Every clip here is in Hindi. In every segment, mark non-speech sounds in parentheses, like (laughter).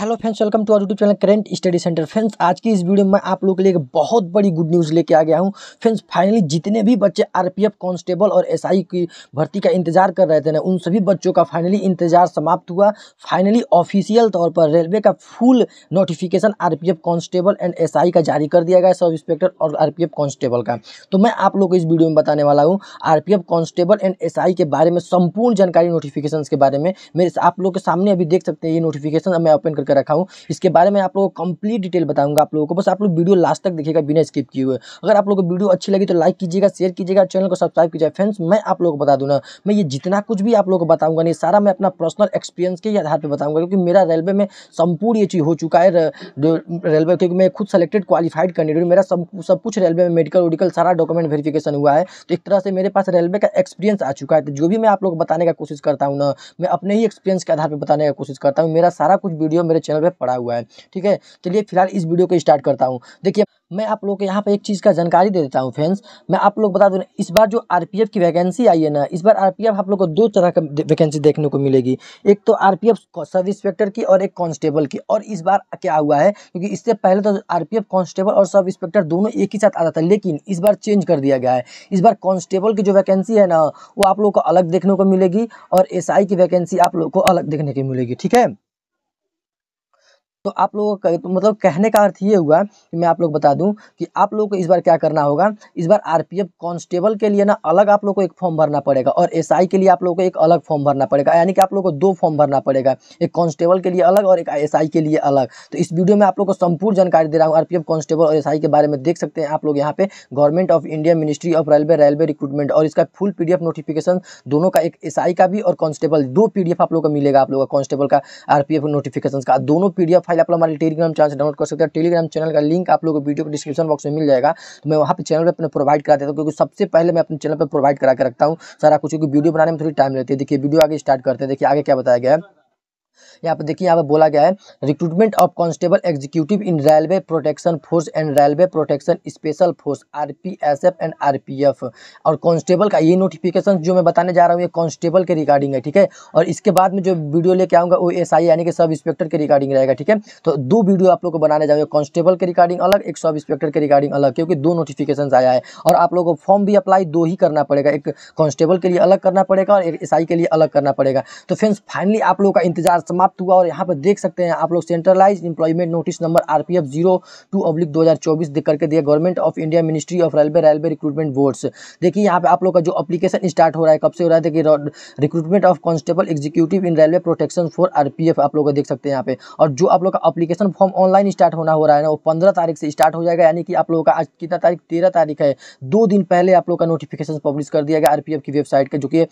hello friends welcome to our YouTube channel current study centre friends आज की इस वीडियो में आप लोगों के लिए एक बहुत बड़ी गुड न्यूज़ लेके आ गया हूँ फ्रेंड्स फाइनली जितने भी बच्चे आरपीएफ कांस्टेबल और एसआई की भर्ती का इंतजार कर रहे थे ना उन सभी बच्चों का फाइनली इंतजार समाप्त हुआ फाइनली ऑफिशियल तौर पर रेलवे का full notification R constable and S का जारी कर दिया गया सब इंस्पेक्टर और आर कांस्टेबल का तो मैं आप लोग को इस वीडियो में बताने वाला हूँ आर कांस्टेबल एंड एस के बारे में संपूर्ण जानकारी नोटिफिकेशन के बारे में मेरे आप लोग के सामने अभी देख सकते हैं ये नोटिफिकेशन मैं ओपन करके रखा हूँ इसके बारे में आप लोगों को कंप्लीट डिटेल बताऊंगा आप लोगों को बस आप लोग वीडियो लास्ट तक देखिएगा बिना स्किप किए हुए अगर आप लोगों को वीडियो अच्छी लगी तो लाइक कीजिएगा शेयर कीजिएगा चैनल को सब्सक्राइब कीजिए फ्रेंड्स मैं आप लोगों को बता दूँ ना मैं ये जितना कुछ भी आप लोगों को बताऊंगा नहीं सारा मैं अपना पर्सनल एक्सपीरियंस के आधार पर बताऊंगा क्योंकि मेरा रेलवे में संपूर्ण ये चीज़ हो चुका है रेलवे क्योंकि मैं खुद सेलेक्टेड क्वालिफाइड कैंडिडेट मेरा सब सब कुछ रेलवे में मेडिकल वेडिकल सारा डॉक्यूमेंट वेरिफिकेशन हुआ है तो एक तरह से मेरे पास रेलवे का एक्सपीरियंस आ चुका है तो जो भी मैं आप लोग बताने का कोशिश करता हूँ ना मैं अपने ही एक्सपीरियंस के आधार पर बताने का कोशिश करता हूँ मेरा सारा कुछ वीडियो मेरे चैनल पर पड़ा हुआ है ठीक है चलिए फिलहाल इस वीडियो को स्टार्ट करता हूँ देखिए मैं आप लोग को यहाँ पर एक चीज़ का जानकारी दे देता हूँ फ्रेंड्स मैं आप लोग बता दूँ इस बार जो आर की वैकेंसी आई है ना इस बार आर आप लोग को दो तरह का वैकेंसी देखने को मिलेगी एक तो आर पी सब इंस्पेक्टर की और एक कांस्टेबल की और इस बार क्या हुआ है क्योंकि इससे पहले तो आर कांस्टेबल और सब इंस्पेक्टर दोनों एक ही साथ आता था लेकिन इस बार चेंज कर दिया गया है इस बार कॉन्स्टेबल की जो वैकेंसी है ना वो आप लोग को अलग देखने को मिलेगी और एस की वैकेंसी आप लोग को अलग देखने की मिलेगी ठीक है तो आप लोगों का तो मतलब कहने का अर्थ ये हुआ कि मैं आप लोग बता दूं कि आप लोगों को इस बार क्या करना होगा इस बार आरपीएफ कांस्टेबल के लिए ना अलग आप लोग को एक फॉर्म भरना पड़ेगा और एसआई के लिए आप लोग को एक अलग फॉर्म भरना पड़ेगा यानी कि आप लोगों को दो फॉर्म भरना पड़ेगा एक कांस्टेबल के लिए अलग और एक आई के लिए अलग तो इस वीडियो में आप लोग को संपूर्ण जानकारी दे रहा हूँ आरपीएफ कांस्टेबल और एस के बारे में देख सकते हैं आप लोग यहाँ पे government of India ministry of railway railway recruitment और इसका फुल पी नोटिफिकेशन दोनों का एक एस का भी और कॉन्स्टेबल दो पीडीएफ आप लोग का मिलेगा आप लोगों का कॉन्स्टेबल का आरपीएफ नोटिफिकेशन का दोनों पीडीएफ फाइल आप लोग हमारे टेलीग्राम चैनल से डाउनलोड कर सकते हैं टेलीग्राम चैनल का लिंक आप लोगों को वीडियो को डिस्क्रिप्शन बॉक्स में मिल जाएगा तो मैं वहाँ पर चैनल पर अपने प्रोवाइड करा देता हूँ क्योंकि सबसे पहले मैं अपने चैनल पर प्रोवाइड करा के रखता हूँ सारा कुछ क्योंकि वीडियो बनाने में थोड़ी टाइम लेती है देखिए वीडियो आगे स्टार्ट करते हैं देखिए आगे क्या बताया गया है यहाँ पर देखिए यहाँ पर बोला गया है recruitment of constable executive in railway protection force and railway protection special force RPSF and RPF और कांस्टेबल का ये नोटिफिकेशन जो मैं बताने जा रहा हूँ ये कांस्टेबल के रिगार्डिंग है ठीक है और इसके बाद में जो वीडियो लेके आऊँगा वो एस यानी कि सब इंस्पेक्टर के रिगार्डिंग रहेगा ठीक है तो दो वीडियो आप लोग को बनाने जाऊँगा कॉन्स्टेबल के रिगार्डिंग अलग एक सब इंस्पेक्टर के रिगार्डिंग अलग क्योंकि दो नोटिफिकेशन आया है और आप लोग को फॉर्म भी अप्लाई दो ही करना पड़ेगा एक कॉन्स्टेबल के लिए अलग करना पड़ेगा और एक एस के लिए अलग करना पड़ेगा तो फ्रेंड्स फाइनली आप लोगों का इंतजार समाप्त हुआ और यहाँ पर देख सकते हैं आप लोग centralised employment notice number R P F zero two अब्लिक दो हज़ार चौबीस देख करके दिया government of India ministry of railway railway recruitment boards देखिए यहाँ पे आप लोग का जो अपलीकेशन स्टार्ट हो रहा है कब से हो रहा है देखिए recruitment of constable executive in railway protection for R P F आप लोग देख सकते हैं यहाँ पे और जो आप लोग का अपलीकेशन फॉर्म ऑनलाइन स्टार्ट होना हो रहा है ना वो पंद्रह तारीख से स्टार्ट हो जाएगा यानी कि आप लोगों का आज कितना तारीख तेरह तारीख है दो दिन पहले आप लोग का नोटिफिकेशन पब्लिश कर दिया गया आर की वेबसाइट का जो कि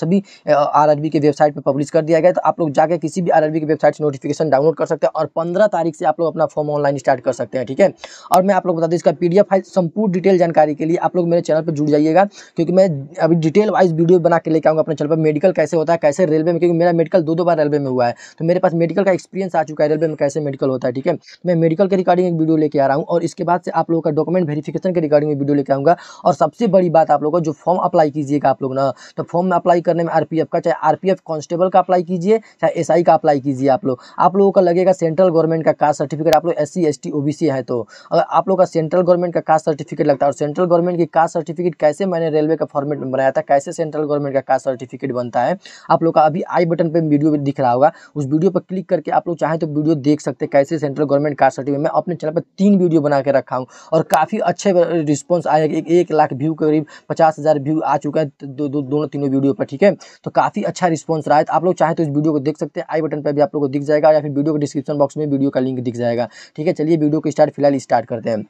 सभी आर की वेबसाइट पर पब्लिश कर दिया गया तो आप लोग जा जाकर किसी भी आरबी की वेबसाइट से नोटिफिकेशन डाउनलोड कर सकते हैं और पंद्रह तारीख से आप लोग अपना फॉर्म ऑनलाइन स्टार्ट कर सकते हैं ठीक है और मैं आप लोग बता दूँ इसका पी फाइल संपूर्ण डिटेल जानकारी के लिए आप लोग मेरे चैनल पर जुड़ जाइएगा क्योंकि मैं अभी डिटेल वाइज वीडियो बना के लेकर आऊँगा अपने चैनल पर मेडिकल कैसे होता है कैसे रेलवे में क्योंकि मेरा मेडिकल दो दो बार रेलवे में हुआ है तो मेरे पास मेडिकल का एक्सपीरियंस आ चुका है रेलवे में कैसे मेडिकल होता है ठीक है मैं मेडिकल के रिगार्डिंग एक वीडियो लेकर आ रहा हूँ और इसके बाद से आप लोगों का डॉक्यूमेंट वेरीफिकेशन के रिगार्डिंग में वीडियो लेकर आऊँगा और सबसे बड़ी बात आप लोगों को जो फॉर्म अप्लाई कीजिएगा आप लोग ना तो फॉर्म में अप्लाई करने में आरपीएफ का चाहे आरपीएफ कांस्टेबल का अप्लाई कीजिए चाहे एस का अप्लाई कीजिए आप लोग आप लोगों का लगेगा सेंट्रल गवर्नमेंट का कास्ट सर्टिफिकेट आप लोग एस सी एस टी है तो अगर आप लोग का सेंट्रल गवर्नमेंट का कास्ट सर्टिफिकेट लगता है और सेंट्रल गवर्नमेंट की कास्ट सर्टिफिकेट कैसे मैंने रेलवे का फॉर्मेट में बनाया था कैसे सेंट्रल गवर्नमेंट का कास्ट सर्टिफिकेट बनता है आप लोग का अभी आई बटन पर वीडियो दिख रहा होगा उस वीडियो पर क्लिक करके आप लोग चाहें तो वीडियो देख सकते हैं कैसे सेंट्रल गवर्नमेंट कास्ट सर्टिफिकेट मैं अपने चैनल पर तीन वीडियो बना के रखा हूँ और काफ़ी अच्छे रिस्पॉन्स आया एक, एक लाख व्यू करीब पचास हज़ार व्यू आ चुका है दोनों तीनों वीडियो पर ठीक है तो काफ़ी अच्छा रिस्पॉन्स रहा है आप लोग चाहें तो इस वीडियो को देख सकते सकते हैं आई बटन पर भी आप लोगों को दिख जाएगा या फिर वीडियो के डिस्क्रिप्शन बॉक्स में वीडियो का लिंक दिख जाएगा ठीक है चलिए वीडियो को स्टार्ट फिलहाल स्टार्ट करते हैं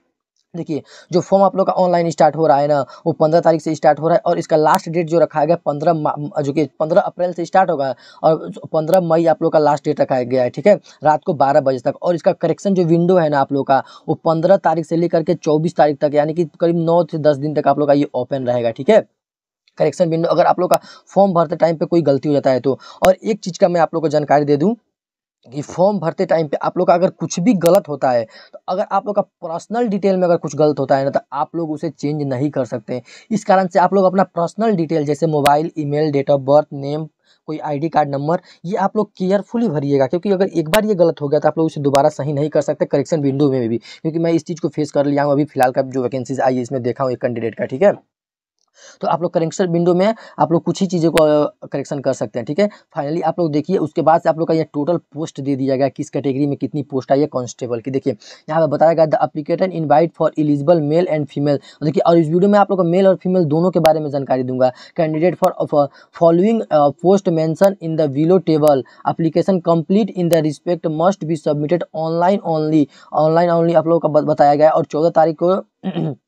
देखिए जो फॉर्म आप लोग का ऑनलाइन स्टार्ट हो रहा है ना वो पंद्रह तारीख से स्टार्ट हो रहा है और इसका लास्ट डेट जो रखा गया पंद्रह जो कि पंद्रह अप्रैल से स्टार्ट होगा और पंद्रह मई आप लोग का लास्ट डेट रखा गया है ठीक है रात को बारह बजे तक और इसका करेक्शन जो विंडो है ना आप लोग का वो पंद्रह तारीख से लेकर के चौबीस तारीख तक यानी कि करीब नौ से दस दिन तक आप लोग का ये ओपन रहेगा ठीक है करेक्शन विंडो अगर आप लोग का फॉर्म भरते टाइम पे कोई गलती हो जाता है तो और एक चीज़ का मैं आप लोग को जानकारी दे दूँ कि फॉर्म भरते टाइम पे आप लोग का अगर कुछ भी गलत होता है तो अगर आप लोग का पर्सनल डिटेल में अगर कुछ गलत होता है ना तो आप लोग उसे चेंज नहीं कर सकते इस कारण से आप लोग अपना पर्सनल डिटेल जैसे mobile email date of birth name कोई आईडी कार्ड नंबर ये आप लोग केयरफुली भरिएगा क्योंकि अगर एक बार ये गलत हो गया तो आप लोग उसे दोबारा सही नहीं कर सकते करेक्शन विंडो में भी क्योंकि मैं इस चीज़ को फेस कर लिया हूँ अभी फिलहाल का जो वैकेंसीज आई है इसमें देखा हूँ एक कैंडिडेट का ठीक है तो आप लोग करेक्शन विंडो में आप लोग कुछ ही चीज़ों को करेक्शन कर सकते हैं ठीक है फाइनली आप लोग देखिए उसके बाद से आप लोग का ये टोटल पोस्ट दे दिया गया किस कैटेगरी में कितनी पोस्ट आई है कॉन्स्टेबल की देखिए यहाँ पर बताया गया the application invite for eligible male and female देखिए और इस वीडियो में आप लोग को मेल और फीमेल दोनों के बारे में जानकारी दूंगा candidate for following post mention in the below table application complete in the respect must be submitted online only online only आप लोगों का बताया गया और चौदह तारीख को (clears throat)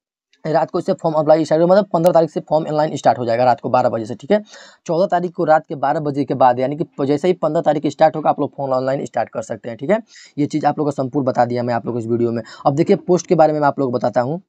रात को इससे फॉर्म अप्लाई स्टार्ट मतलब पंद्रह तारीख से फॉर्म ऑनलाइन स्टार्ट हो जाएगा रात को बारह बजे से ठीक है चौदह तारीख को रात के बारह बजे के बाद यानी कि जैसे ही पंद्रह तारीख स्टार्ट होगा आप लोग फॉर्म ऑनलाइन स्टार्ट कर सकते हैं ठीक है ये चीज़ आप लोग का संपूर्ण बता दिया मैं आप लोग इस वीडियो में अब देखिए पोस्ट के बारे में मैं आप लोग बताता हूँ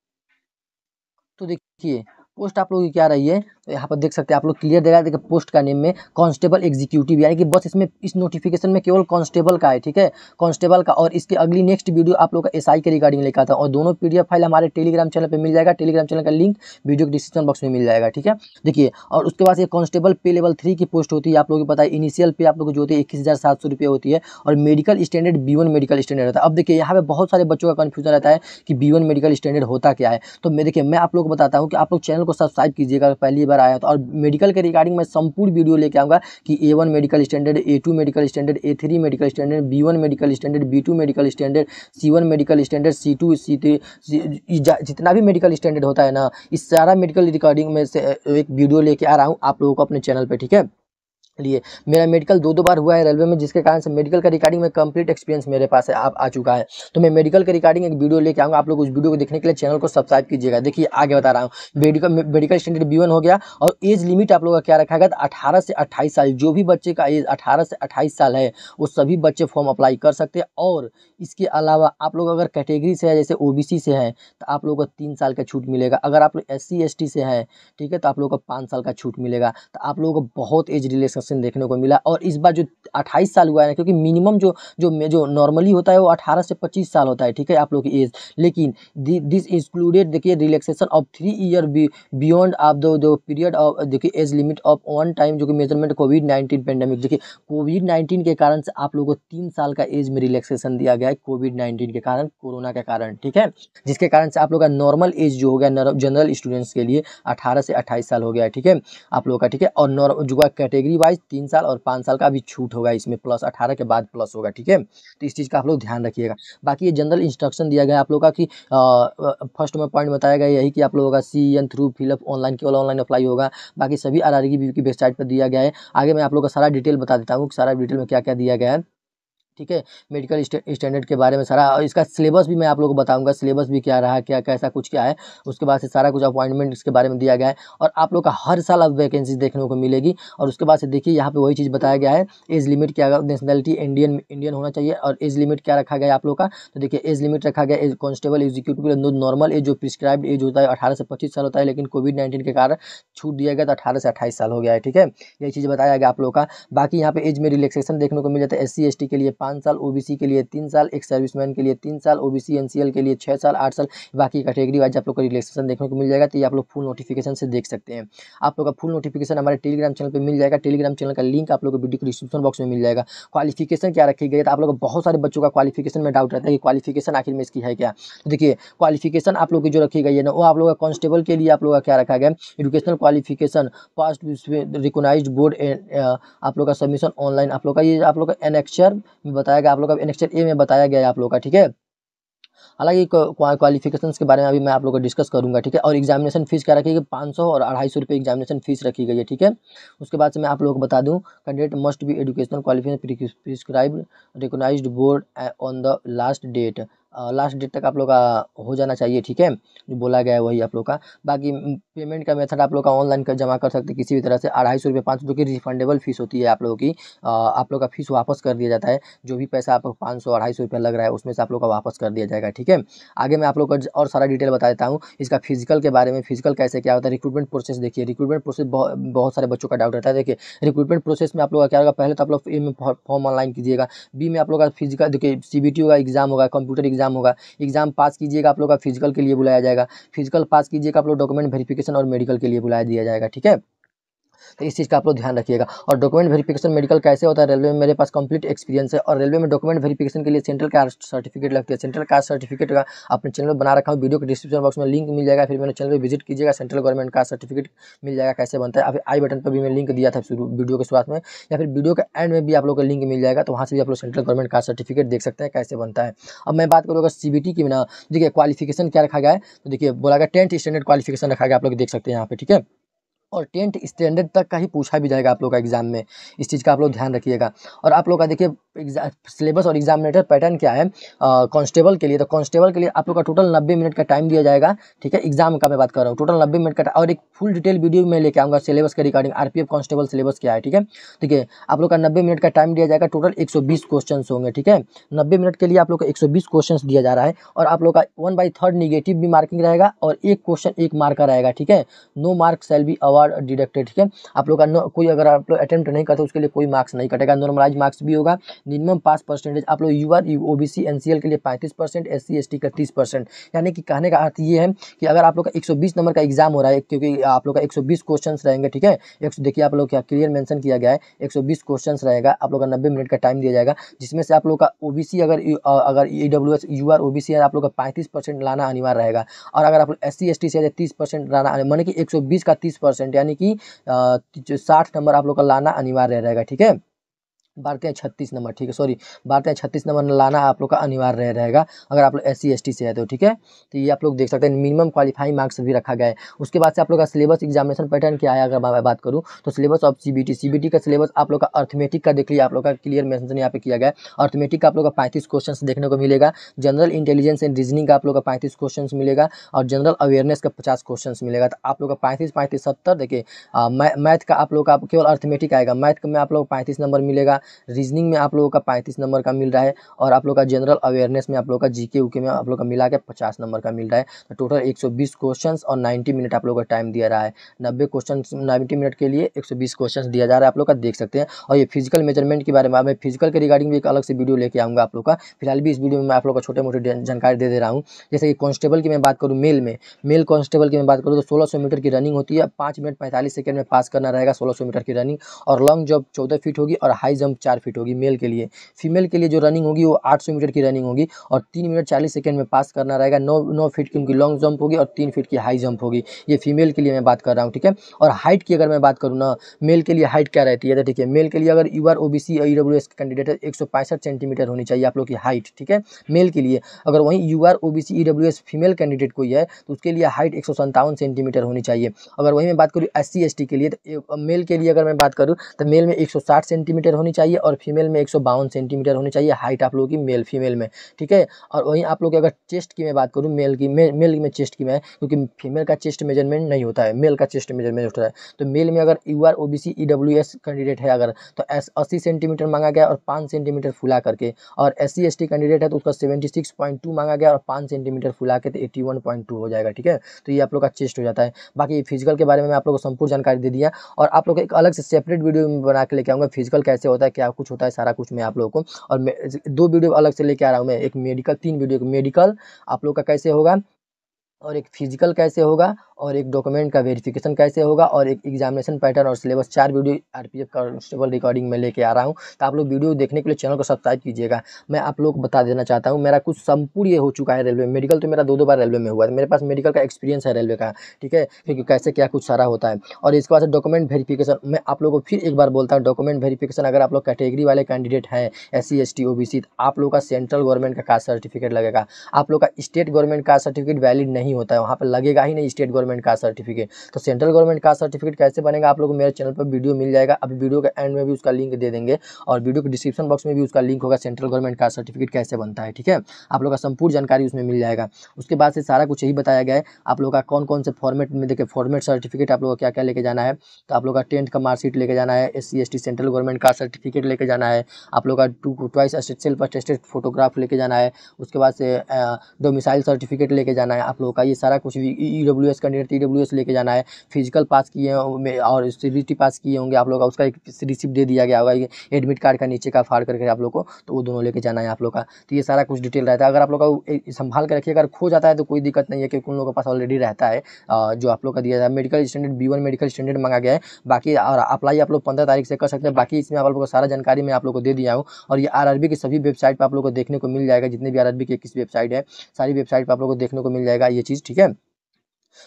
तो देखिए पोस्ट आप लोग की क्या रही है तो यहाँ पर देख सकते हैं आप लोग क्लियर देगा देखिए पोस्ट का नेम में कांस्टेबल एग्जीक्यूटिव यानी कि बस इसमें इस नोटिफिकेशन में केवल कांस्टेबल का है ठीक है कांस्टेबल का और इसके अगली नेक्स्ट वीडियो आप लोग का एसआई के रिगार्डिंग लेकर आता और दोनों पीडीएफ फाइल हमारे टेलीग्राम चैनल पर मिल जाएगा टेलीग्राम चैनल का लिंक वीडियो के डिस्क्रिप्शन बॉक्स में मिल जाएगा ठीक है देखिए और उसके बाद ये कॉन्स्टेबल पे लेवल थ्री की पोस्ट होती है आप लोगों को पता है इनिशियल पे आप लोग जो होती है इक्कीस हज़ार सात सौ रुपये होती है और medical standard B medical standard होता है अब देखिए यहाँ पे बहुत सारे बच्चों का कन्फ्यूजन रहता है कि बी मेडिकल स्टैंडर्ड होता क्या है तो मैं देखिए मैं आप लोग को बताता हूँ कि आप लोग चैनल को सब्सक्राइब कीजिएगा पहली बार अगर आया तो और मेडिकल के रिगार्डिंग मैं संपूर्ण वीडियो लेके आऊँगा कि A one medical standard A two medical standard A three medical standard B one medical standard B two medical standard C one medical standard C two C three जितना भी मेडिकल स्टैंडर्ड होता है ना इस सारा मेडिकल रिकॉर्डिंग में से एक वीडियो लेके आ रहा हूँ आप लोगों को अपने चैनल पर ठीक है लिए मेरा मेडिकल दो दो बार हुआ है रेलवे में जिसके कारण से मेडिकल का रिकॉर्डिंग में कंप्लीट एक्सपीरियंस मेरे पास है आप आ चुका है तो मैं मेडिकल का रिकॉर्डिंग एक वीडियो लेके आऊँगा आप लोग उस वीडियो को देखने के लिए चैनल को सब्सक्राइब कीजिएगा देखिए आगे बता रहा हूँ मेडिकल मेडिकल स्टैंडर्ड बी हो गया और एज लिमिट आप लोग का क्या रखा गया अठारह से अट्ठाईस साल जो भी बच्चे का एज अठारह से अट्ठाईस साल है वो सभी बच्चे फॉर्म अप्लाई कर सकते हैं और इसके अलावा आप लोग अगर कैटेगरी से है जैसे ओ से हैं तो आप लोग को तीन साल का छूट मिलेगा अगर आप लोग एस सी से हैं ठीक है तो आप लोग को पाँच साल का छूट मिलेगा तो आप लोगों को बहुत एज रिलेशन क्वेश्चन देखने को मिला और इस बार जो अट्ठाईस साल हुआ है क्योंकि मिनिमम जो जो जो नॉर्मली होता है वो अठारह से पच्चीस साल होता है ठीक है आप लोग की एज लेकिन दिस इंक्लूडेड देखिए relaxation of three year beyond of the period of देखिए age limit of one time जो कि मेजरमेंट कोविड नाइन्टीन पेंडेमिक देखिए कोविड नाइन्टीन के कारण से आप लोगों को तीन साल का एज में रिलैक्सेशन दिया गया है कोविड नाइन्टीन के कारण कोरोना के कारण ठीक है जिसके कारण से आप लोग का नॉर्मल एज जो हो गया जनरल स्टूडेंट्स के लिए अठारह से अट्ठाईस साल हो गया ठीक है आप लोगों का ठीक है और जो कैटेगरी वाइज गाइस तीन साल और पाँच साल का भी छूट होगा इसमें प्लस अठारह के बाद प्लस होगा ठीक है तो इस चीज़ का आप लोग ध्यान रखिएगा बाकी ये जनरल इंस्ट्रक्शन दिया गया आप लोगों का कि फर्स्ट में पॉइंट बताया गया यही कि आप लोगों का C N through fill up online केवल ऑनलाइन अप्लाई होगा बाकी सभी आर आर e की वेबसाइट पर दिया गया है आगे मैं आप लोग का सारा डिटेल बता देता हूँ सारा डिटेल में क्या क्या दिया गया है ठीक है मेडिकल स्टैंडर्ड के बारे में सारा और इसका सिलेबस भी मैं आप लोगों को बताऊंगा सिलेबस भी क्या रहा क्या कैसा कुछ क्या है उसके बाद से सारा कुछ अपॉइंटमेंट इसके बारे में दिया गया है और आप लोग का हर साल अब वैकेंसी देखने को मिलेगी और उसके बाद से देखिए यहाँ पे वही चीज़ बताया गया है एज लिमिट क्या नेशनलिटी इंडियन इंडियन होना चाहिए और एज लिमिट क्या रखा गया आप लोग का तो देखिए एज लिमिट रखा गया age constable executive normal age जो प्रिस्क्राइब एज होता है अठारह से पच्चीस साल होता है लेकिन कोविड नाइन्टीन के कारण छूट दिया गया तो अठारह से अट्ठाईस साल हो गया है ठीक है यही चीज़ बताया गया आप लोग का बाकी यहाँ पर एज में रिलेक्सेशन देखने को मिल जाता है एस सी के लिए पाँच साल ओबीसी के लिए तीन साल एक सर्विसमैन के लिए तीन साल ओबीसी एनसीएल के लिए छः साल आठ साल बाकी कैटेगरी वाइज आप लोग को रिलेक्सेशन देखने को मिल जाएगा तो ये आप लोग फुल नोटिफिकेशन से देख सकते हैं आप लोग का फुल नोटिफिकेशन हमारे टेलीग्राम चैनल पर मिल जाएगा टेलीग्राम चैनल का लिंक आप लोग को वीडियो डिस्क्रिप्शन बॉक्स में मिल जाएगा क्वालिफिकेशन क्या रखी गई है तो आप लोग बहुत सारे बच्चों का क्वालिफिकेशन में डाउट रहता है कि क्वालिफिकेशन आखिर में इसकी है क्या देखिए क्वालिफिकेशन आप लोग की जो रखी गई है ना वो आप लोग का कॉन्स्टेबल के लिए आप लोग का क्या रखा गया educational qualification passed recognise board आप लोग का सबमिशन ऑनलाइन आप लोग का ये आप लोग का एनएक्चर बताया गया आप लोग का नेक्स्ट ए में बताया गया है आप लोग का ठीक है हालांकि क्वालिफिकेशन के बारे में अभी मैं आप लोग को डिस्कस करूंगा ठीक है और एग्जामिनेशन फीस क्या रखी गई पाँच सौ और अढ़ाई सौ रुपये एग्जामिनेशन फीस रखी गई है ठीक है उसके बाद से मैं आप लोगों को बता दूं candidate must be educational qualification prescribe recognise board on the last date last date तक आप लोग का हो जाना चाहिए ठीक है जो बोला गया है वही आप लोग का बाकी पेमेंट का मेथड आप लोग का ऑनलाइन कर जमा कर सकते हैं किसी भी तरह से अढ़ाई सौ रुपये पाँच सौ जो कि रिफंडेबल फीस होती है आप लोगों की आप लोग का फीस वापस कर दिया जाता है जो भी पैसा आप पाँच सौ अढ़ाई सौ रुपया लग रहा है उसमें से आप लोग का वापस कर दिया जाएगा ठीक है आगे मैं आप लोग का और सारा डिटेल बता देता हूँ इसका फिजिकल के बारे में फिजिकल कैसे क्या होता है रिक्रूटमेंट प्रोसेस देखिए रिक्रूटमेंट प्रोसेस बहुत सारे बच्चों का डाउट रहता है देखिए रिक्रूटमेंट प्रोसेस में आप लोग का क्या होगा पहले तो आप लोग ए में फॉर्म ऑनलाइन कीजिएगा बी में आप लोग का फिजिकल देखिए सी होगा एग्जाम होगा कंप्यूटर एग्ज़ाम होगा एग्ज़ाम पास कीजिएगा आप लोग का फिजिकल के लिए बुलाया जाएगा फिजिकल पास कीजिएगा आप लोग डॉक्यूमेंट वेरिफिकेशन और मेडिकल के लिए बुलाया दिया जाएगा ठीक है तो इस चीज़ का आप लोग ध्यान रखिएगा और डॉक्यूमेंट वेरिफिकेशन मेडिकल कैसे होता है रेलवे में मेरे पास कंप्लीट एक्सपीरियंस है और रेलवे में डॉक्यूमेंट वेरिफिकेशन के लिए सेंट्रल कास्ट सर्टिफिकेट लगती है सेंट्रल कास्ट सर्टिफिकेट का अपने चैनल में बना रखा हूँ वीडियो के डिस्क्रिप्शन बॉक्स में लिंक मिल जाएगा फिर मेरे चैनल पर विजिट कीजिएगा सेंट्रल गवर्नमेंट का सर्टिफिकेट मिल जाएगा कैसे बनता है आई बटन पर भी मैं लिंक दिया था वीडियो के शुरुआत में या फिर वीडियो के एंड में भी आप लोग का लिंक मिल जाएगा तो वहाँ से भी आप लोग सेंट्रल गवर्नमेंट का सर्टिफिकेट देख सकते हैं कैसे बनता है अब मैं बात करूँगा सी की बिना देखिए क्वालिफिकेशन क्या रखा गया है तो देखिए बोला गया टेंथ स्टैंडर्ड क्वालिफिकेशन रखा गया आप लोग देख सकते हैं यहाँ पे ठीक है और टेंथ स्टैंडर्ड तक का ही पूछा भी जाएगा आप लोग का एग्ज़ाम में इस चीज़ का आप लोग ध्यान रखिएगा और आप लोग का देखिए सिलेबस और एग्जामिनेटर पैटर्न क्या है कॉन्स्टेबल के लिए तो कॉन्स्टेबल के लिए आप लोग का टोटल नब्बे मिनट का टाइम दिया जाएगा ठीक है एग्जाम का मैं बात कर रहा हूँ टोटल नब्बे मिनट का और एक फुल डिटेल वीडियो में लेकर आऊँगा सिलेबस के रिगार्डिंग आर पी सिलेबस क्या है ठीक है ठीक है आप लोग का नब्बे मिनट का टाइम दिया जाएगा टोटल एक क्वेश्चन होंगे ठीक है नब्बे मिनट के लिए आप लोग का एक क्वेश्चन दिया जा रहा है और आप लोग का वन बाई थर्ड निगेटिव भी मार्किंग रहेगा और एक क्वेश्चन एक मार्क का रहेगा ठीक है no mark shall be award or deducted ठीक है आप लोग का कोई अगर आप लोग अटैम्प्ट नहीं करते उसके लिए कोई मार्क्स नहीं कटेगा नॉर्मलाइज मार्क्स भी होगा मिनिमम पास परसेंटेज आप लोग U R O B C N C L के लिए पैंतीस percent S C S T का तीस परसेंट यानी कि कहने का अर्थ ये है कि अगर आप लोग का एक सौ बीस नंबर का एग्जाम हो रहा है क्योंकि आप लोग का एक सौ बीस क्वेश्चन रहेंगे ठीक है एक देखिए आप लोग क्या क्लियर मैंशन किया गया है एक सौ बीस क्वेश्चन रहेगा आप लोग का नब्बे मिनट का टाइम दिया जाएगा जिसमें से आप लोग का ओ बी सी अगर अगर E W S U R O B C आप लोग का पैंतीस परसेंट लाना अनिवार्य रहेगा और अगर आप लोग एस सी एस टी से तीस परसेंट लाना मानी कि एक सौ बीस का तीस परसेंट परसेंट यानी कि साठ नंबर आप लोग का लाना अनिवार्य रहेगा ठीक है भारतीय छत्तीस नंबर ठीक है सॉरी भारतीय छत्तीस नंबर लाना आप लोग का अनिवार्य रहेगा अगर आप लोग एस सी से है तो ठीक है तो ये आप लोग देख सकते हैं मिनिमम क्वालिफाइंग मार्क्स भी रखा गया है उसके बाद से आप लोग का सिलेबस एग्जामिनेशन पैटर्न क्या है अगर मैं बात करूँ तो सिलेबस ऑफ सी बी का सिलेबस आप लोग का अर्थमेटिक का देख लिया आप लोग का क्लियर मैसेजन यहाँ पे किया गया है अर्थमेटिक का आप लोग का पैंतीस क्वेश्चन देखने को मिलेगा जनरल इंटेलिजेंस एंड रीजनिंग का आप लोग का पैंतीस क्वेश्चन मिलेगा और जनरल अवेयरनेस का पचास क्वेश्चन मिलेगा तो आप लोग का पैंतीस पैंतीस सत्तर देखिए मैथ का आप लोग का केवल अर्थमेटिक आएगा मैथ में आप लोग पैंतीस नंबर मिलेगा रीजनिंग में आप लोगों का पैंतीस नंबर का मिल रहा है और आप लोग का जनरल अवेयरनेस में आप लोग का जीके उके में आप लोग का मिला के पचास नंबर का मिल रहा है तो टोटल एक सौ बीस क्वेश्चन और नाइन्टी मिनट आप लोग का टाइम दिया रहा है नब्बे क्वेश्चन नाइन्टी मिनट के लिए एक सौ बीस क्वेश्चन दिया जा रहा है आप लोग का देख सकते हैं और ये फिजिकल मेजरमेंट के बारे में मैं फिजिकल के रिगार्डिंग भी एक अलग से वीडियो लेके आऊँगा आप लोग का फिलहाल भी इस वीडियो में मैं आप लोग का छोटे मोटे जानकारी दे दे रहा हूँ जैसे कि कॉन्स्टेबल की मैं बात करूँ मेल में मेल कॉन्स्टेबल की मैं बात करूँ तो सोलह सौ मीटर की रनिंग होती है पाँच मिनट पैंतालीस सेकंड में पास करना रहेगा सोलह सौ मीटर की रनिंग और लॉन्ग जंप चौदह फीट होगी और हाई जंप चार फीट होगी मेल के लिए फीमेल के लिए जो रनिंग होगी वो आठ मीटर की रनिंग होगी और तीन मिनट चालीस सेकेंड में पास करना रहेगा नौ नौ फीट की उनकी लॉन्ग जंप होगी और तीन फीट की हाई जंप होगी ये फीमेल के लिए मैं बात कर रहा हूँ ठीक है और हाइट की अगर मैं बात करूँ ना मेल के लिए हाइट क्या रहती है तो ठीक है मेल के लिए अगर U R O B C S candidate है एक सेंटीमीटर होनी चाहिए आप लोग की हाइट ठीक है मेल के लिए अगर वहीं U R O B C S female candidate कोई है तो उसके लिए हाइट एक सेंटीमीटर होनी चाहिए अगर वहीं मैं बात करूँ एस सी के लिए तो मेल के लिए अगर मैं बात करूँ तो मेल में एक सेंटीमीटर होनी चाहिए चाहिए और फीमेल में एक सेंटीमीटर होनी चाहिए हाइट आप लोगों की मेल फीमेल में ठीक है और वहीं आप लोग अगर चेस्ट की मैं बात करूँ मेल की मेल में चेस्ट की मैं क्योंकि फीमेल का चेस्ट मेजरमेंट नहीं होता है मेल का चेस्ट मेजरमेंट होता है तो मेल में अगर U R O B C E W S candidate है अगर तो एस अस्सी सेंटीमीटर मांगा गया और पाँच सेंटीमीटर फुला करके और S C S T candidate है तो उसका सेवेंटी सिक्स पॉइंट टू मांगा गया और पाँच सेंटीमीटर फुला के तो एट्टी वन पॉइंट टू हो जाएगा ठीक है तो ये आप लोग का चेस्ट हो जाता है बाकी फिजिकल के बारे में आप लोग को संपूर्ण जानकारी दे दिया और आप लोग एक अलग से सेपरेट वीडियो बना के लेके आऊँगा फिजिकल कैसे होता है है क्या कुछ होता है सारा कुछ मैं आप लोगों को और दो वीडियो अलग से लेके आ रहा हूँ मैं एक मेडिकल तीन वीडियो मेडिकल आप लोग का कैसे होगा और एक फिजिकल कैसे होगा और एक डॉक्यूमेंट का वेरिफिकेशन कैसे होगा और एक एग्जामिनेशन पैटर्न और सिलेबस चार वीडियो आरपीएफ कांस्टेबल रिकॉर्डिंग में लेके आ रहा हूँ तो आप लोग वीडियो देखने के लिए चैनल को सब्सक्राइब कीजिएगा मैं आप लोग बता देना चाहता हूँ मेरा कुछ संपूर्ण ये हो चुका है रेलवे मेडिकल तो मेरा दो दो बार रेलवे में हुआ है मेरे पास मेडिकल का एक्सपीरियंस है रेलवे का ठीक है क्योंकि कैसे क्या कुछ सारा होता है और इसके बाद डॉक्यूमेंट वेरीफिकेशन मैं आप लोग को फिर एक बार बोलता हूँ डॉक्यूमेंट वेरीफिकेशन अगर आप लोग कैटेगरी वाले कैंडिडेट हैं S C S T O B C आप लोग का सेंट्रल गवर्नमेंट का कास्ट सर्टिफिकेट लगेगा आप लोग का state government caste certificate valid नहीं नहीं होता है वहाँ पर लगेगा ही नहीं स्टेट गवर्नमेंट का सर्टिफिकेट तो सेंट्रल गवर्नमेंट का सर्टिफिकेट कैसे बनेगा आप लोग मेरे चैनल पर वीडियो मिल जाएगा अभी वीडियो के एंड में भी उसका लिंक दे देंगे और वीडियो के डिस्क्रिप्शन बॉक्स में भी उसका लिंक होगा सेंट्रल गवर्नमेंट का सर्टिफिकेट कैसे बनता है ठीक है आप लोग का संपूर्ण जानकारी उसमें मिल जाएगा उसके बाद से सारा कुछ यही बताया गया है आप लोग का कौन कौन से फॉर्मेट में देखिए फॉर्मेट सर्टिफिकेट आप लोग का क्या क्या लेके जाना है तो आप लोग का टेंथ का मार्कशीट लेके जाना है एस सी सेंट्रल गवर्नमेंट का सर्टिफिकेट लेके जाना है आप लोग का two twice self attested photograph लेके जाना है उसके बाद से डोमिसाइल सर्टिफिकेट लेके जाना है आप लोग का ये सारा कुछ E W S candidate E W S लेके जाना है फिजिकल पास किए और सी टी पास किए होंगे आप लोग का उसका एक रिसिप्ट दे दिया गया होगा एडमिट कार्ड का नीचे का फाड़ करके आप लोग को तो वो दोनों लेके जाना है आप लोग का तो ये सारा कुछ डिटेल रहता है अगर आप लोग का संभाल कर रखिए अगर खो जाता है तो कोई दिक्कत नहीं है क्योंकि उन लोगों के पास ऑलरेडी रहता है जो आप लोग का दिया जाए medical standard B one medical standard मांगा गया है बाकी और अप्लाई आप लोग पंद्रह तारीख से कर सकते हैं बाकी इसमें आप लोग को सारा जानकारी मैं आप लोग को दे दिया हूँ और ये आर की सभी वेबसाइट पर आप लोग को देखने को मिल जाएगा जितने भी आर की किस वेबसाइट है सारी वेबसाइट पर आप लोग को देखने को मिल जाएगा ये चीज़ ठीक है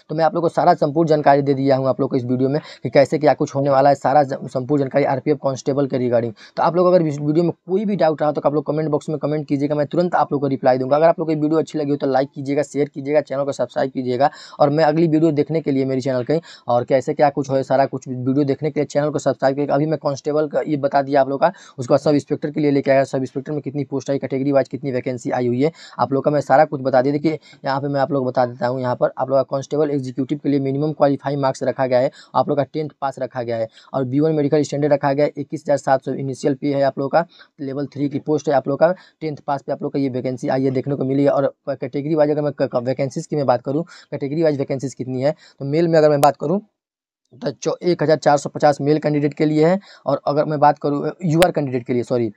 तो मैं आप लोग को सारा संपूर्ण जानकारी दे दिया हूँ आप लोग को इस वीडियो में कि कैसे क्या कुछ होने वाला है सारा संपूर्ण जानकारी आरपीएफ कांस्टेबल के रिगार्डिंग तो आप लोग अगर इस वीडियो में कोई भी डाउट रहा तो आप लोग कमेंट बॉक्स में कमेंट कीजिएगा मैं तुरंत आप लोग को रिप्लाई दूंगा अगर आप लोग को वीडियो अच्छी लगी हो तो लाइक कीजिएगा शेयर कीजिएगा चैनल को सब्सक्राइब कीजिएगा और मैं अगली वीडियो देखने के लिए मेरे चैनल कहीं और कैसे क्या कुछ हो सारा कुछ वीडियो देखने के लिए चैनल को सब्सक्राइब करिएगा अभी मैं कॉन्स्टेबल का ये बता दिया आप लोग का उसके बाद सब इंस्पेक्टर के लिए लेके आया सब इंस्पेक्टर में कितनी पोस्ट आई कैटेगरी वाइज कितनी वैकेंसी आई हुई है आप लोग का मैं सारा कुछ बता दिया देखिए यहाँ पर मैं आप लोग बता देता हूँ यहाँ पर आप लोग का कांस्टेबल कांस्टेबल एग्जीक्यूटिव के लिए मिनिमम क्वालिफाई मार्क्स रखा गया है आप लोग का टेंथ पास रखा गया है और बी वन मेडिकल स्टैंडर्ड रखा गया है इक्कीस हज़ार सात सौ इनिशियल पे है आप लोग का लेवल थ्री की पोस्ट है आप लोग का टेंथ पास पे आप लोग का ये वैकेंसी आई है देखने को मिली है और कैटेगरी वाइज अगर मैं वैकेंसीज की मैं बात करूँ कैटेगरी वाइज वैकेंसीज कितनी है तो मेल में अगर मैं बात करूँ तो एक हज़ार चार सौ पचास मेल कैंडिडेट के लिए है और अगर मैं बात करूँ यूआर कैंडिडेट के लिए सॉरी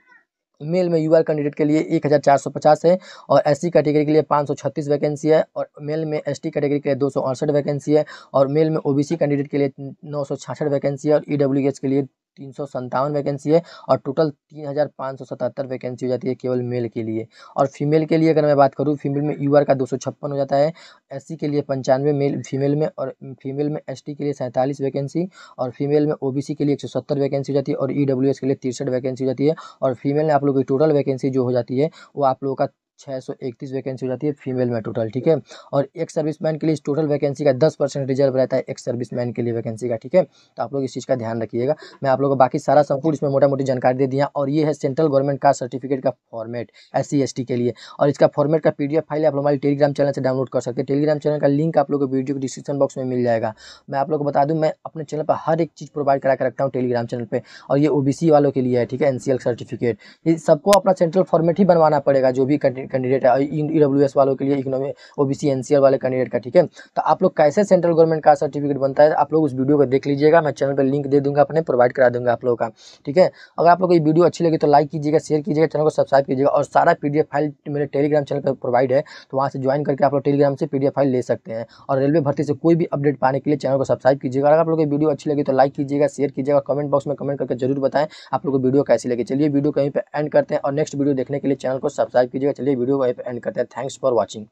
मेल में यूआर कैंडिडेट के लिए एक हज़ार चार सौ पचास है और एससी कैटेगरी के लिए पाँच सौ छत्तीस वैकेंसी है और मेल में एसटी कैटेगरी के लिए दो सौ अड़सठ वैकेंसी है और मेल में ओबीसी कैंडिडेट के लिए नौ सौ छियासठ वैकेंसी है और ईडब्ल्यूएस e के लिए तीन सौ संतावन वैकेंसी है और टोटल तीन हज़ार पाँच सौ सतहत्तर वैकेंसी हो जाती है केवल मेल के लिए और फीमेल के लिए अगर मैं बात करूँ फीमेल में यूआर का दो सौ छप्पन हो जाता है एससी के लिए पंचानवे मेल फीमेल में और फीमेल में एसटी के लिए सैंतालीस वैकेंसी और फीमेल में ओबीसी के लिए एक सौ सत्तर वैकेंसी हो जाती है और ईडब्ल्यूएस e के लिए तिरसठ वैकेंसी हो जाती है और फीमेल में आप लोगों की टोटल वैकेंसी जो हो जाती है वो आप लोगों का छः सौ इकतीस वैकेंसी हो जाती है फीमेल में टोटल ठीक है और एक सर्विसमैन के लिए इस टोटल वैकेंसी का दस परसेंट रिजर्व रहता है एक सर्विसमैन के लिए वैकेंसी का ठीक है तो आप लोग इस चीज़ का ध्यान रखिएगा मैं आप लोगों को बाकी सारा संपूर्ण इसमें मोटा मोटी जानकारी दे दिया और ये है सेंट्रल गवर्नमेंट का सर्टिफिकेट का फॉर्मेट एस सी के लिए और इसका फॉर्मेट का पी फाइल आप हमारे टेलीग्राम चैनल से डाउनलोड कर सकते हैं टेलीग्राम चैनल का लिंक आप लोग को वीडियो के डिस्क्रिप्शन बॉक्स में मिल जाएगा मैं आप लोग को बता दूँ मैं अपने चैनल पर हर एक चीज़ प्रोवाइड करा रखता हूँ टेलीग्राम चैनल पर और ये ओ वालों के लिए है ठीक है एन सर्टिफिकेट सबको अपना सेंट्रल फॉर्मेट ही बनवाना पड़ेगा जो भी कंटेंट कैंडिडेट है ई डब्ल्यू e एस वालों के लिए economy O B C N C R वाले कैंडिडेट का ठीक है तो आप लोग कैसे सेंट्रल गवर्नमेंट का सर्टिफिकेट बनता है आप लोग उस वीडियो को देख लीजिएगा मैं चैनल पर लिंक दे दूंगा अपने प्रोवाइड करा दूंगा आप लोगों का ठीक है अगर आप लोग को ये वीडियो अच्छी लगी तो लाइक कीजिएगा शेयर कीजिएगा चैनल को सब्सक्राइब कीजिएगा और सारा पी फाइल मेरे टेलीग्राम चैनल पर प्रोवाइड है तो वहाँ से ज्वाइन करके आप लोग टेलीग्राम से पी फाइल ले सकते हैं और रेलवे भर्ती से कोई भी अपडेट पाने के लिए चैनल को सब्सक्राइब कीजिएगा अगर आप लोग को वीडियो अच्छी लगी तो लाइक कीजिएगा शेयर कीजिएगा कमेंट बॉक्स में कमेंट करके जरूर बताएं आप लोगों को वीडियो कैसी लगी चलिए वीडियो कहीं पर एंड करते हैं और नेक्स्ट वीडियो देखने के लिए चैनल को सब्सक्राइब कीजिएगा चलिए वीडियो को एंड करते हैं थैंक्स फॉर वॉचिंग